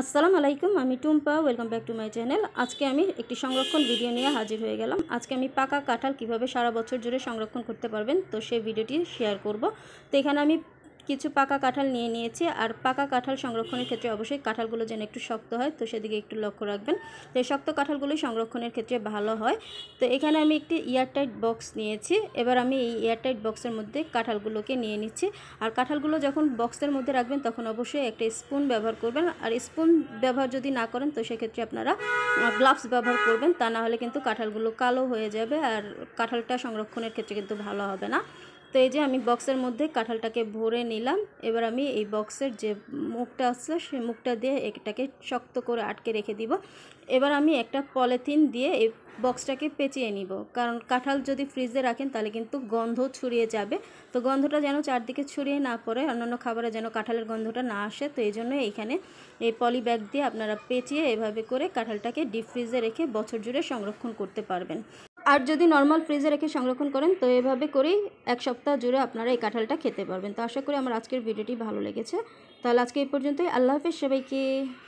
আসসালামু আলাইকুম আমি Tumpa welcome back to my channel আজকে আমি একটি সংরক্ষণ ভিডিও নিয়ে হাজির হয়ে গেলাম আজকে আমি পাকা কাঁঠাল কিভাবে সারা বছর জুড়ে সংরক্ষণ করতে পারবেন তো সেই ভিডিওটি শেয়ার করব তো এখানে আমি কিছু পাকা কাঁঠাল নিয়ে নিয়েছি আর পাকা কাঁঠাল সংরক্ষণের ক্ষেত্রে অবশ্যই কাঁঠালগুলো যেন একটু শক্ত হয় তো সেদিকে একটু লক্ষ্য রাখবেন তো এই শক্ত কাঁঠালগুলোই সংরক্ষণের ক্ষেত্রে ভালো হয় তো এখানে আমি একটি এয়ারটাইট বক্স নিয়েছি এবার আমি এই এয়ারটাইট বক্সের মধ্যে কাঁঠালগুলোকে নিয়ে নিচ্ছি আর কাঁঠালগুলো যখন বক্সের মধ্যে রাখবেন তখন অবশ্যই একটা স্পুন ব্যবহার করবেন আর স্পুন ব্যবহার যদি না করেন তো সেক্ষেত্রে আপনারা গ্লাভস ব্যবহার করবেন তা না হলে কিন্তু কাঁঠালগুলো কালো হয়ে যাবে আর কাঁঠালটা সংরক্ষণের ক্ষেত্রে কিন্তু ভালো হবে না তো এই যে আমি বক্সের মধ্যে কাঁঠালটাকে ভরে নিলাম এবার আমি এই বক্সের যে মুখটা আছে সেই মুখটা দিয়ে এটাকে শক্ত করে আটকে রেখে দিব এবার আমি একটা পলিথিন দিয়ে এই বক্সটাকে পেঁচিয়ে নিব কারণ কাঁঠাল যদি ফ্রিজে রাখেন তাহলে কিন্তু গন্ধ ছড়িয়ে যাবে তো গন্ধটা যেন চারদিকে ছড়িয়ে না পড়ে অন্যান্য খাবারে যেন কাঁঠালের গন্ধটা না আসে তো এই জন্য এইখানে এই পলি ব্যাগ দিয়ে আপনারা পেঁচিয়ে এভাবে করে কাঁঠালটাকে ডিপ ফ্রিজে রেখে বছর জুড়ে সংরক্ষণ করতে পারবেন আর যদি নর্মাল ফ্রিজে রেখে সংরক্ষণ করেন তো এভাবে করেই এক সপ্তাহ জুড়ে আপনারা এই কাঁঠালটা খেতে পারবেন তো আশা করি আমার আজকের ভিডিওটি ভালো লেগেছে তাহলে আজকে এই পর্যন্তই আল্লাহ হাফেজ সবাইকে